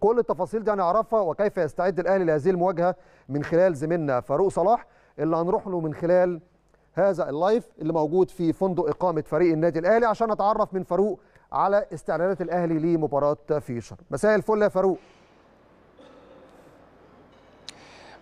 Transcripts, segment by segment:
كل التفاصيل دي هنعرفها وكيف يستعد الاهلي لهذه المواجهه من خلال زميلنا فاروق صلاح اللي هنروح له من خلال هذا اللايف اللي موجود في فندق اقامه فريق النادي الاهلي عشان نتعرف من فاروق على استعدادات الاهلي لمباراه فيشر مساء الفل يا فاروق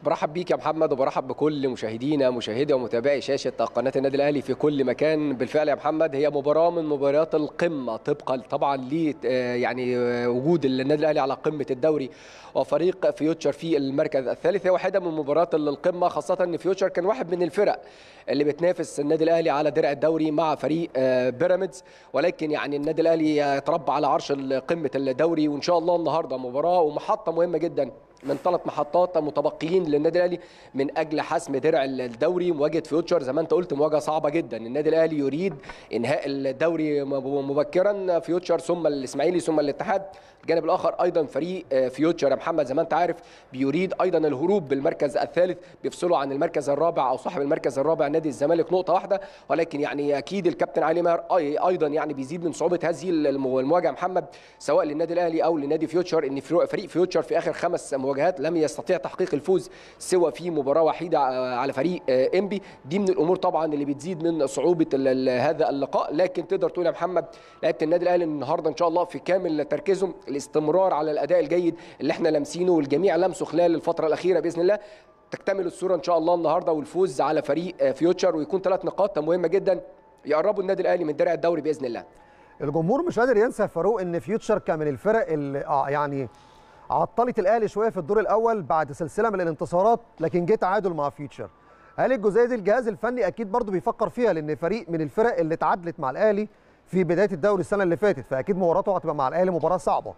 برحب بيك يا محمد وبرحب بكل مشاهدينا مشاهدي ومتابعي شاشه قناه النادي الاهلي في كل مكان بالفعل يا محمد هي مباراه من مباريات القمه طبقا طبعا ل آه، يعني آه، وجود النادي الاهلي على قمه الدوري وفريق فيوتشر في المركز الثالث هي واحده من مباريات القمه خاصه ان فيوتشر كان واحد من الفرق اللي بتنافس النادي الاهلي على درع الدوري مع فريق آه، بيراميدز ولكن يعني النادي الاهلي يتربى على عرش قمه الدوري وان شاء الله النهارده مباراه ومحطه مهمه جدا من ثلاث محطات متبقيين للنادي الاهلي من اجل حسم درع الدوري مواجهه فيوتشر زي ما انت قلت مواجهه صعبه جدا النادي الاهلي يريد انهاء الدوري مبكرا فيوتشر ثم الاسماعيلي ثم الاتحاد الجانب الاخر ايضا فريق آه، فيوتشر يا محمد زي ما انت عارف بيريد ايضا الهروب بالمركز الثالث بيفصله عن المركز الرابع او صاحب المركز الرابع نادي الزمالك نقطه واحده ولكن يعني اكيد الكابتن علي ماهر ايضا يعني بيزيد من صعوبه هذه المواجهه محمد سواء للنادي الاهلي او لنادي فيوتشر ان فريق فيوتشر في اخر خمس المواجهات لم يستطيع تحقيق الفوز سوى في مباراه وحيده آه، على فريق آه، انبي دي من الامور طبعا اللي بتزيد من صعوبه هذا اللقاء لكن تقدر تقول يا محمد لعيبه النادي الاهلي النهارده ان شاء الله في كامل تركيزهم الاستمرار على الاداء الجيد اللي احنا لامسينه والجميع لمسه خلال الفتره الاخيره باذن الله تكتمل الصوره ان شاء الله النهارده والفوز على فريق آه، فيوتشر ويكون ثلاث نقاط مهمه جدا يقربوا النادي الاهلي من درع الدوري باذن الله الجمهور مش قادر ينسى فاروق ان فيوتشر كان من الفرق اللي اه يعني عطلت الاهلي شويه في الدور الاول بعد سلسله من الانتصارات لكن جه تعادل مع فيوتشر هل الجزئيه دي الجهاز الفني اكيد برضه بيفكر فيها لان فريق من الفرق اللي تعادلت مع الاهلي في بدايه الدوري السنه اللي فاتت فاكيد مباراته هتبقى مع الاهلي مباراه صعبه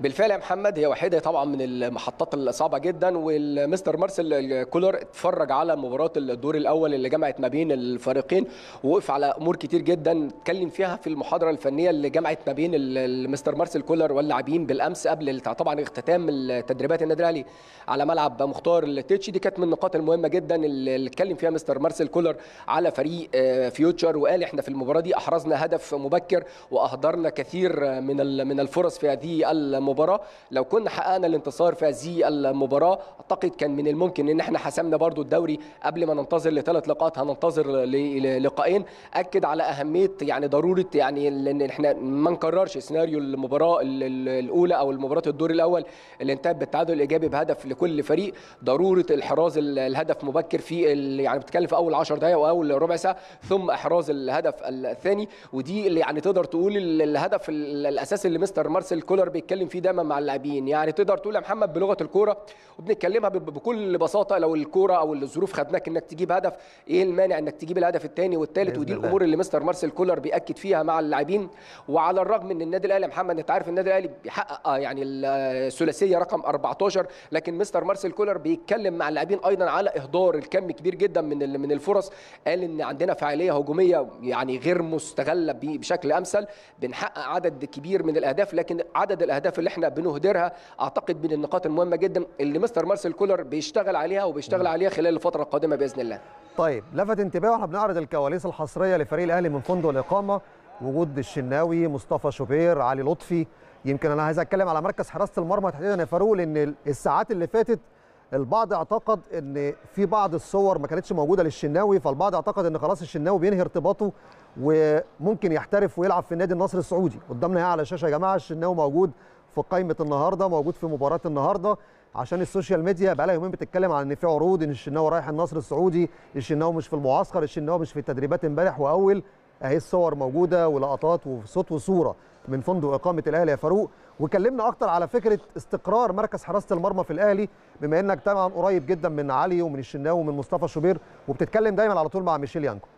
بالفعل يا محمد هي واحده طبعا من المحطات الصعبه جدا والمستر مارسيل كولر اتفرج على مباراه الدور الاول اللي جمعت ما بين الفريقين ووقف على امور كتير جدا اتكلم فيها في المحاضره الفنيه اللي جمعت ما بين المستر مارسيل كولر واللاعبين بالامس قبل طبعا اختتام التدريبات النادي الاهلي على ملعب مختار التيتش دي كانت من النقاط المهمه جدا اللي اتكلم فيها مستر مارسيل كولر على فريق آه، فيوتشر وقال احنا في المباراه دي احرزنا هدف مبكر واهدرنا كثير من من الفرص في هذه المباراه المباراه لو كنا حققنا الانتصار في هذه المباراه اعتقد كان من الممكن ان احنا حسمنا برضو الدوري قبل ما ننتظر لثلاث لقاءات هننتظر للقاءين اكد على اهميه يعني ضروره يعني ان احنا ما نكررش سيناريو المباراه الاولى او المباراه الدور الاول اللي انتهت بالتعادل الايجابي بهدف لكل فريق ضروره الحراز الهدف مبكر في يعني بتتكلم في اول 10 دقائق او اول ربع ساعه ثم احراز الهدف الثاني ودي اللي يعني تقدر تقول الهدف الاساسي اللي مستر مارسيل كولر بيتكلم فيه فيه دايما مع اللاعبين يعني تقدر تقول يا محمد بلغه الكوره وبنتكلمها بكل بساطه لو الكوره او الظروف خدناك انك تجيب هدف ايه المانع انك تجيب الهدف الثاني والثالث ودي الله. الامور اللي مستر مارسيل كولر بياكد فيها مع اللاعبين وعلى الرغم ان النادي الاهلي يا محمد انت عارف النادي الاهلي بيحقق آه، يعني الثلاثيه رقم 14 لكن مستر مارسيل كولر بيتكلم مع اللاعبين ايضا على اهدار الكم كبير جدا من من الفرص قال ان عندنا فعاليه هجوميه يعني غير مستغله بشكل امثل بنحقق عدد كبير من الاهداف لكن عدد الاهداف اللي احنا بنهدرها اعتقد من النقاط المهمه جدا اللي مستر مارسيل كولر بيشتغل عليها وبيشتغل عليها خلال الفتره القادمه باذن الله طيب لفت انتباهي واحنا بنعرض الكواليس الحصريه لفريق الاهلي من فندق الاقامه وجود الشناوي مصطفى شوبير علي لطفي يمكن انا عايز اتكلم على مركز حراسه المرمى تحديدا يا فاروق لان الساعات اللي فاتت البعض اعتقد ان في بعض الصور ما كانتش موجوده للشناوي فالبعض اعتقد ان خلاص الشناوي بينهي ارتباطه وممكن يحترف ويلعب في النادي النصر السعودي قدامنا اهي على الشاشه يا جماعه الشناوي موجود في قائمه النهارده موجود في مباراه النهارده عشان السوشيال ميديا بقى لها يومين بتتكلم عن ان في عروض ان الشناوي رايح النصر السعودي الشناوي مش في المعسكر الشناوي مش في التدريبات امبارح واول اهي الصور موجوده ولقطات وصوت وصوره من فندق اقامه الاهلي يا فاروق وكلمنا اكتر على فكره استقرار مركز حراسه المرمى في الاهلي بما انك طبعا قريب جدا من علي ومن الشناوي ومن مصطفى شوبير وبتتكلم دايما على طول مع ميشيل يانكو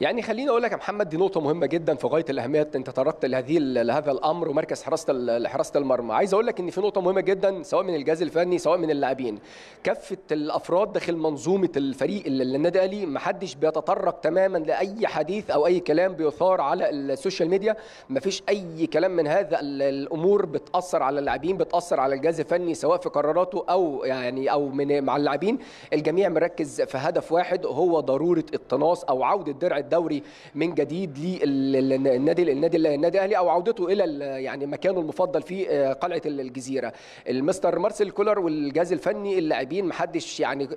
يعني خليني اقول لك يا محمد دي نقطه مهمه جدا في غايه الاهميه انت تطرقت لهذه لهذا الامر ومركز حراسه حراسه المرمى عايز اقول لك ان في نقطه مهمه جدا سواء من الجهاز الفني سواء من اللاعبين كافه الافراد داخل منظومه الفريق النادي الاهلي ما حدش بيتطرق تماما لاي حديث او اي كلام بيثار على السوشيال ميديا ما فيش اي كلام من هذا الامور بتاثر على اللاعبين بتاثر على الجهاز الفني سواء في قراراته او يعني او من مع اللاعبين الجميع مركز في هدف واحد هو ضروره التناص او عوده درع الدوري من جديد للنادي النادي النادي الاهلي او عودته الى يعني مكانه المفضل في آه، قلعه الجزيره المستر مارسيل كولر والجهاز الفني اللاعبين محدش يعني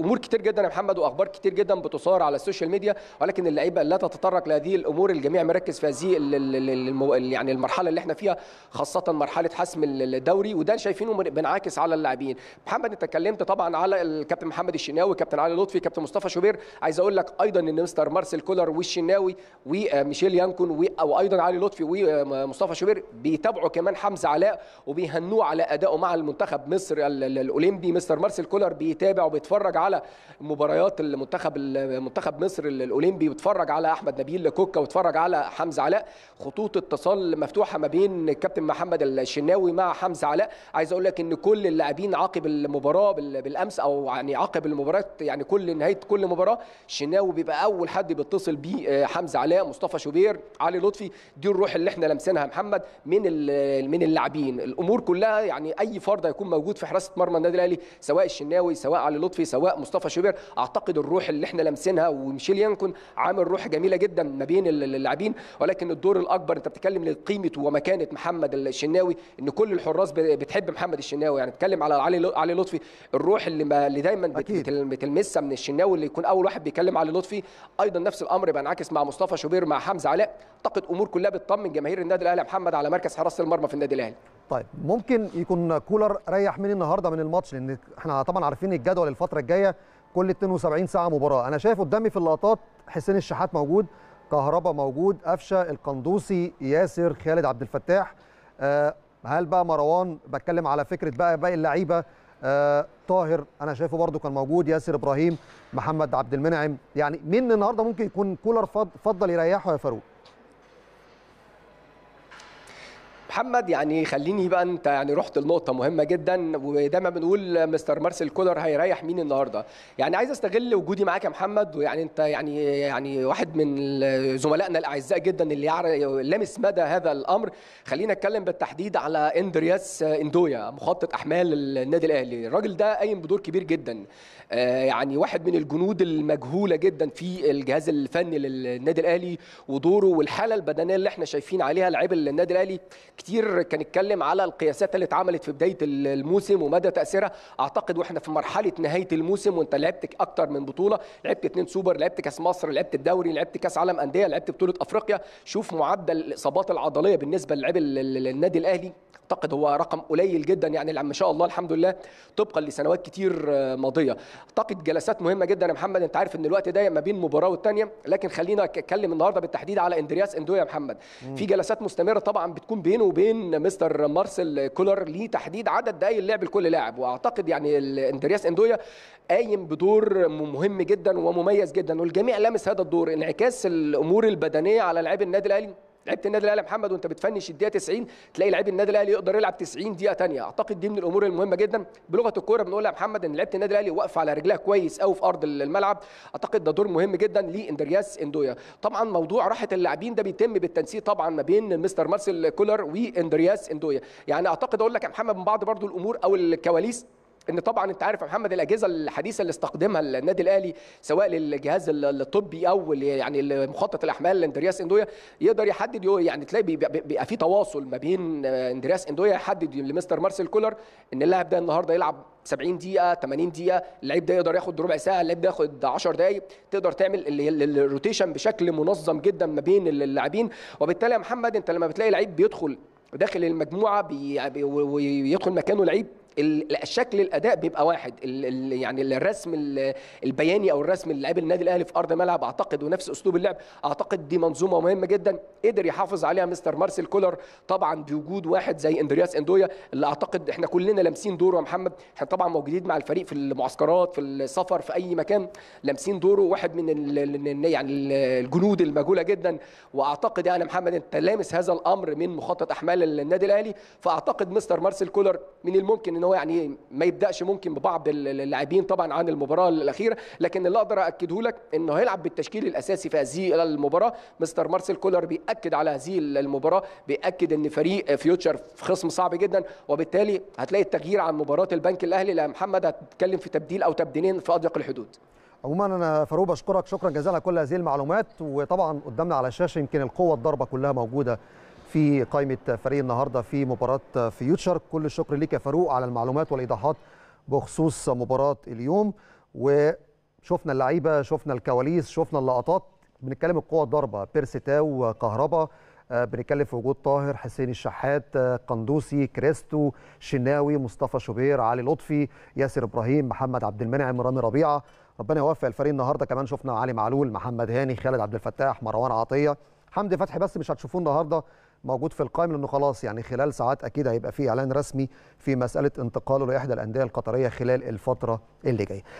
امور كتير جدا يا محمد واخبار كتير جدا بتثار على السوشيال ميديا ولكن اللعيبه لا تتطرق لهذه الامور الجميع مركز في هذه المو... يعني المرحله اللي احنا فيها خاصه مرحله حسم الدوري وده شايفينه بينعكس على اللاعبين محمد انت اتكلمت طبعا على الكابتن محمد الشناوي كابتن علي لطفي كابتن مصطفى شوبير عايز اقول لك ايضا ان مستر مارسيل كولر والشناوي وميشيل آه، يانكون و... وايضا علي لطفي ومصطفى آه، شوبير بيتابعوا كمان حمزه علاء وبيهنوه على ادائه مع المنتخب مصر الاولمبي مستر مارسيل كولر بيتابع وبيتفرج على مباريات المنتخب المنتخب مصر الاولمبي واتفرج على احمد نبيل كوكا واتفرج على حمزه علاء خطوط اتصال مفتوحه ما بين الكابتن محمد الشناوي مع حمزه علاء عايز اقول لك ان كل اللاعبين عقب المباراه بالامس او يعني عقب المباراه يعني كل نهايه كل مباراه الشناوي بيبقى اول حد بيتصل بيه آه، حمزه علاء مصطفى شوبير علي لطفي دي الروح اللي احنا لمسناها محمد من من اللاعبين الامور كلها يعني اي فرد هيكون موجود في حراسه مرمى النادي الاهلي سواء الشناوي سواء علي لطفي سواء مصطفى شوبير اعتقد الروح اللي احنا لامسينها وميشيل يانكون عامل روح جميله جدا ما بين اللاعبين ولكن الدور الاكبر انت بتتكلم لقيمه ومكانه محمد الشناوي ان كل الحراس بتحب محمد الشناوي يعني اتكلم على علي علي لطفي الروح اللي ما اللي دايما بتلمسها من الشناوي اللي يكون اول واحد بيتكلم علي لطفي ايضا نفس الامر انعكس مع مصطفى شوبير مع حمزه علاء اعتقد امور كلها بتطمن جماهير النادي الاهلي محمد على مركز حراسه المرمى في النادي الاهلي طيب ممكن يكون كولر ريح مني النهارده من الماتش لان احنا طبعا عارفين الجدول الفتره الجايه كل 72 ساعه مباراه انا شايف قدامي في اللقطات حسين الشحات موجود كهربا موجود قفشه القندوسي ياسر خالد عبد الفتاح أه هل بقى مروان بتكلم على فكره بقى باقي اللعيبه أه طاهر انا شايفه برده كان موجود ياسر ابراهيم محمد عبد المنعم يعني مين النهارده ممكن يكون كولر فضل يريحه يا فاروق محمد يعني خليني بقى انت يعني رحت لنقطه مهمه جدا ودايما بنقول مستر مارسيل كولر هيريح مين النهارده يعني عايز استغل وجودي معاك يا محمد ويعني انت يعني يعني واحد من زملائنا الاعزاء جدا اللي لامس مدى هذا الامر خلينا نتكلم بالتحديد على اندرياس اندويا مخطط احمال النادي الاهلي الراجل ده قايم بدور كبير جدا آه، يعني واحد من الجنود المجهوله جدا في الجهاز الفني للنادي الاهلي ودوره والحاله البدنيه اللي احنا شايفين عليها لعيب النادي الاهلي كتير كان اتكلم على القياسات اللي اتعملت في بدايه الموسم ومدى تاثيرها اعتقد واحنا في مرحله نهايه الموسم وانت لعبت اكتر من بطوله لعبت اثنين سوبر لعبت كاس مصر لعبت الدوري لعبت كاس عالم انديه لعبت بطوله افريقيا شوف معدل الاصابات العضليه بالنسبه للعيب النادي الاهلي اعتقد هو رقم قليل جدا يعني ما شاء الله الحمد لله طبقا لسنوات كتير آه، ماضيه اعتقد جلسات مهمه جدا يا محمد انت عارف ان الوقت ده ما بين مباراه والثانيه لكن خلينا اتكلم النهارده بالتحديد على اندرياس اندويا محمد في جلسات مستمره طبعا بتكون بينه وبين مستر مارسيل كولر لتحديد عدد دقائق اللعب لكل لاعب واعتقد يعني اندرياس اندويا قايم بدور مهم جدا ومميز جدا والجميع لمس هذا الدور انعكاس الامور البدنيه على لاعبي النادي الاهلي لعيبه النادي الاهلي محمد وانت بتفنش الدقيقه 90 تلاقي لعيب النادي الاهلي يقدر يلعب 90 دقيقه ثانيه اعتقد دي من الامور المهمه جدا بلغه الكوره بنقول يا محمد ان لعيبه النادي الاهلي واقفه على رجلها كويس قوي في ارض الملعب اعتقد ده دور مهم جدا لاندرياس اندويا طبعا موضوع راحه اللاعبين ده بيتم بالتنسيق طبعا ما بين مستر مارسيل كولر واندرياس اندويا يعني اعتقد اقول لك يا محمد من بعض برضو الامور او الكواليس ان طبعا انت عارف يا محمد الاجهزه الحديثه اللي استخدمها النادي الاهلي سواء للجهاز الطبي او يعني مخطط الاحمال لاندرياس اندويا يقدر يحدد يعني تلاقي بيبقى في تواصل ما بين اندرياس اندويا يحدد لمستر مارسيل كولر ان اللاعب ده النهارده يلعب 70 دقيقه 80 دقيقه اللعيب ده يقدر ياخد ربع ساعه اللعيب ده ياخد 10 دقائق تقدر تعمل الروتيشن بشكل منظم جدا ما بين اللاعبين وبالتالي يا محمد انت لما بتلاقي لعيب بيدخل داخل المجموعه ويدخل مكانه لعيب الشكل الاداء بيبقى واحد الـ يعني الرسم البياني او الرسم اللي لعيب النادي الاهلي في ارض الملعب اعتقد ونفس اسلوب اللعب اعتقد دي منظومه مهمه جدا قدر يحافظ عليها مستر مارسيل كولر طبعا بوجود واحد زي اندرياس اندويا اللي اعتقد احنا كلنا لامسين دوره يا محمد احنا طبعا موجودين مع الفريق في المعسكرات في السفر في اي مكان لامسين دوره واحد من الـ يعني الجنود المجهوله جدا واعتقد يعني محمد انت لامس هذا الامر من مخطط احمال النادي الاهلي فاعتقد مستر مارسيل كولر من الممكن ان هو يعني ما يبداش ممكن ببعض اللاعبين طبعا عن المباراه الاخيره لكن اللي اقدر اكده لك انه هيلعب بالتشكيل الاساسي في هذه المباراه مستر مارسيل كولر بياكد على هذه المباراه بياكد ان فريق فيوتشر في خصم صعب جدا وبالتالي هتلاقي التغيير عن مباراه البنك الاهلي لا محمد هتتكلم في تبديل او تبديلين في اضيق الحدود عموما انا فاروق بشكرك شكرا جزيلا على كل هذه المعلومات وطبعا قدامنا على الشاشه يمكن القوه الضربه كلها موجوده في قائمه فريق النهارده في مباراه فيوتشر كل الشكر ليك يا فاروق على المعلومات والايضاحات بخصوص مباراه اليوم وشفنا اللعيبه شفنا الكواليس شفنا اللقطات بنتكلم القوه الضاربه بيرسيتاو كهربا آه، بنتكلم في وجود طاهر حسين الشحات آه، قندوسي كريستو شناوي مصطفى شوبير علي لطفي ياسر ابراهيم محمد عبد المنعم رامي ربيعه ربنا يوفق الفريق النهارده كمان شفنا علي معلول محمد هاني خالد عبد الفتاح مروان عطيه حمدي فتحي بس مش هتشوفوه النهارده موجود في القائمه لانه خلاص يعني خلال ساعات اكيد هيبقى في اعلان رسمي في مساله انتقاله لاحدى الانديه القطريه خلال الفتره اللي جايه